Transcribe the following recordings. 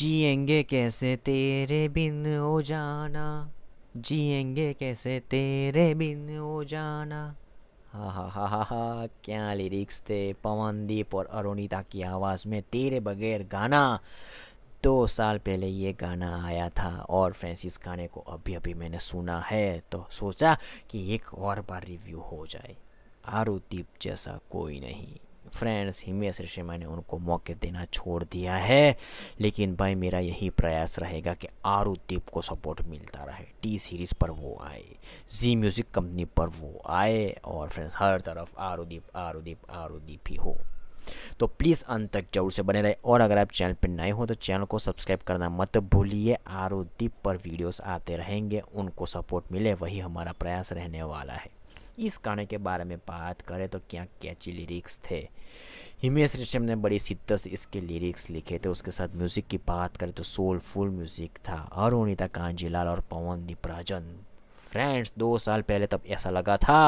जिएंगे कैसे तेरे बिन हो जाना जिएंगे कैसे तेरे बिन हो जाना हा हा हा हा हा क्या लिरिक्स थे पवनदीप और अरुणिता की आवाज़ में तेरे बगैर गाना दो साल पहले ये गाना आया था और फ्रेंसिस गाने को अभी अभी मैंने सुना है तो सोचा कि एक और बार रिव्यू हो जाए आरुदीप जैसा कोई नहीं फ्रेंड्स हिमेश रेशमा ने उनको मौके देना छोड़ दिया है लेकिन भाई मेरा यही प्रयास रहेगा कि आरुदीप को सपोर्ट मिलता रहे टी सीरीज़ पर वो आए जी म्यूज़िक कंपनी पर वो आए और फ्रेंड्स हर तरफ आरुदीप आरुदीप आरुदीप ही हो तो प्लीज़ अंत तक जरूर से बने रहे और अगर आप चैनल पर नए हो तो चैनल को सब्सक्राइब करना मत भूलिए आरुदीप पर वीडियोस आते रहेंगे उनको सपोर्ट मिले वही हमारा प्रयास रहने वाला है इस गाने के बारे में बात करें तो क्या कैची लिरिक्स थे हिमेश रेशम ने बड़ी शिद्दत से इसके लिरिक्स लिखे थे उसके साथ म्यूज़िक की बात करें तो सोलफुल म्यूज़िक था अरुणिता कांजीलाल और पवनदीप राजन फ्रेंड्स दो साल पहले तब ऐसा लगा था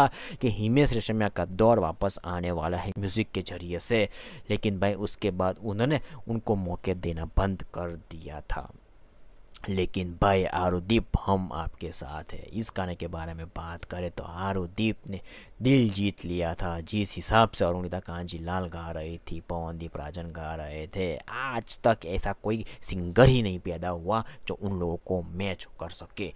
कि हिमेश रेशमिया का दौर वापस आने वाला है म्यूज़िक के जरिए से लेकिन भाई उसके बाद उन्होंने उनको मौके देना बंद कर दिया था लेकिन भाई आरुदीप हम आपके साथ है इस गाने के बारे में बात करें तो आरुदीप ने दिल जीत लिया था जिस हिसाब से अरुणिता कांजी लाल गा रही थी पवनदीप राजन गा रहे थे आज तक ऐसा कोई सिंगर ही नहीं पैदा हुआ जो उन लोगों को मैच कर सके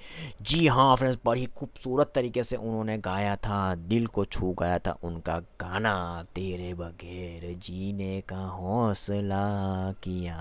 जी हाँ फ्रेंड्स बड़ी खूबसूरत तरीके से उन्होंने गाया था दिल को छू गया था उनका गाना तेरे बगैर जीने का हौसला किया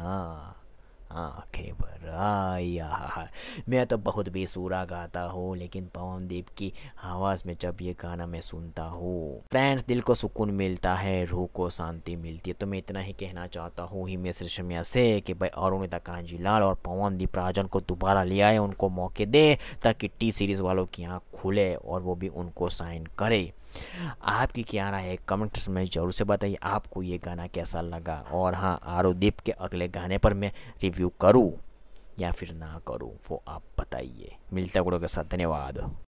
आँखें या मैं तो बहुत बेसूरा गाता हूँ लेकिन पवनदीप की आवाज़ में जब ये गाना मैं सुनता हूँ फ्रेंड्स दिल को सुकून मिलता है रूह को शांति मिलती है तो मैं इतना ही कहना चाहता हूँ ही मेरे शमिया से कि भाई अरुणिता कांजी लाल और पवनदीप राजन को दोबारा ले आए उनको मौके दे ताकि टी सीरीज़ वालों की आँख खुले और वो भी उनको साइन करे आपकी क्या राय है कमेंट्स में ज़रूर से बताइए आपको ये गाना कैसा लगा और हाँ आरुदीप के अगले गाने पर मैं रिव्यू करूँ या फिर ना करूँ वो आप बताइए मिलता गुड़ों के साथ धन्यवाद